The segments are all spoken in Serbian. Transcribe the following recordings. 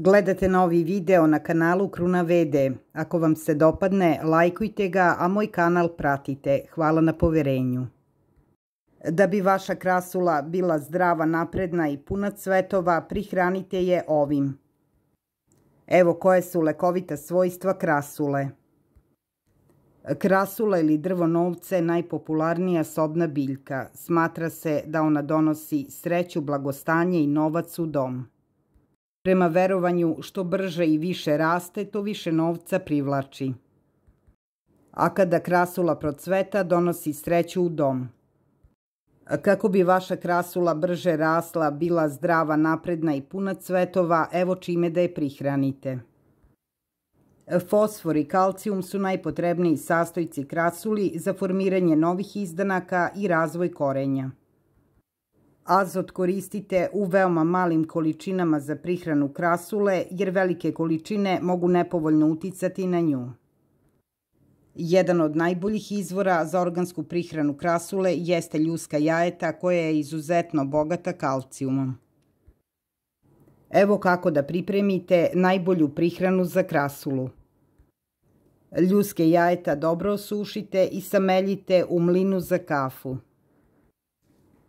Gledate novi video na kanalu Kruna VD. Ako vam se dopadne, lajkujte ga, a moj kanal pratite. Hvala na poverenju. Da bi vaša krasula bila zdrava, napredna i puna cvetova, prihranite je ovim. Evo koje su lekovita svojstva krasule. Krasula ili drvo novce je najpopularnija sobna biljka. Smatra se da ona donosi sreću, blagostanje i novac u dom. Prema verovanju, što brže i više raste, to više novca privlači. A kada krasula procveta, donosi sreću u dom. Kako bi vaša krasula brže rasla, bila zdrava, napredna i puna cvetova, evo čime da je prihranite. Fosfor i kalcijum su najpotrebniji sastojci krasuli za formiranje novih izdanaka i razvoj korenja. Azot koristite u veoma malim količinama za prihranu krasule, jer velike količine mogu nepovoljno uticati na nju. Jedan od najboljih izvora za organsku prihranu krasule jeste ljuska jajeta koja je izuzetno bogata kalcijumom. Evo kako da pripremite najbolju prihranu za krasulu. Ljuske jajeta dobro osušite i sameljite u mlinu za kafu.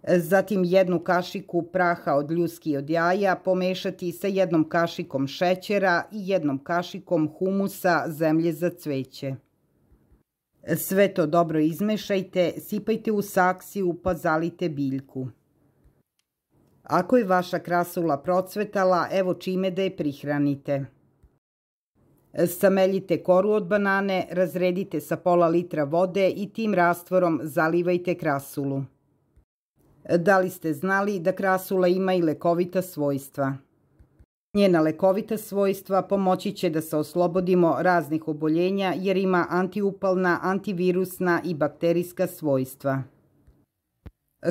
Zatim jednu kašiku praha od ljuski od jaja pomešati sa jednom kašikom šećera i jednom kašikom humusa zemlje za cveće. Sve to dobro izmešajte, sipajte u saksiju pa zalite biljku. Ako je vaša krasula procvetala, evo čime da je prihranite. Sameljite koru od banane, razredite sa pola litra vode i tim rastvorom zalivajte krasulu. Da li ste znali da krasula ima i lekovita svojstva? Njena lekovita svojstva pomoći će da se oslobodimo raznih oboljenja jer ima antiupalna, antivirusna i bakterijska svojstva.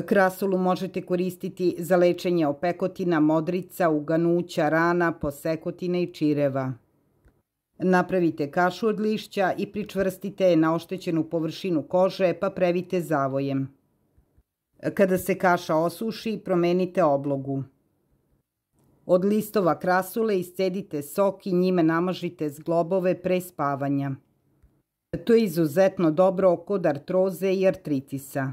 Krasulu možete koristiti za lečenje opekotina, modrica, uganuća, rana, posekotine i čireva. Napravite kašu od lišća i pričvrstite je na oštećenu površinu kože pa previte zavojem. Kada se kaša osuši, promenite oblogu. Od listova krasule iscedite sok i njime namažite zglobove pre spavanja. To je izuzetno dobro kod artroze i artritisa.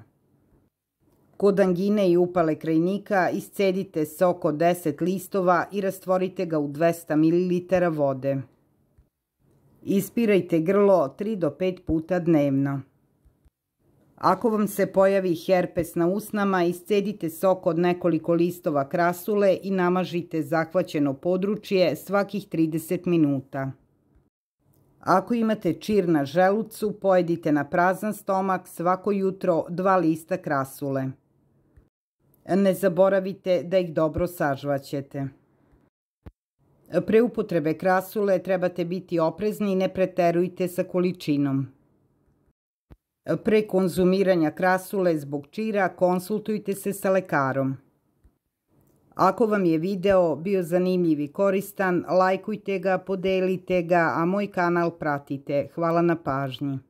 Kod angine i upale krajnika iscedite sok od 10 listova i rastvorite ga u 200 ml vode. Ispirajte grlo 3 do 5 puta dnevno. Ako vam se pojavi herpes na usnama, iscedite sok od nekoliko listova krasule i namažite zahvaćeno područje svakih 30 minuta. Ako imate čir na želucu, pojedite na prazan stomak svako jutro dva lista krasule. Ne zaboravite da ih dobro sažvaćete. Pre upotrebe krasule trebate biti oprezni i ne preterujte sa količinom. Pre konzumiranja krasule zbog čira konsultujte se sa lekarom. Ako vam je video bio zanimljiv i koristan, lajkujte ga, podelite ga, a moj kanal pratite. Hvala na pažnji.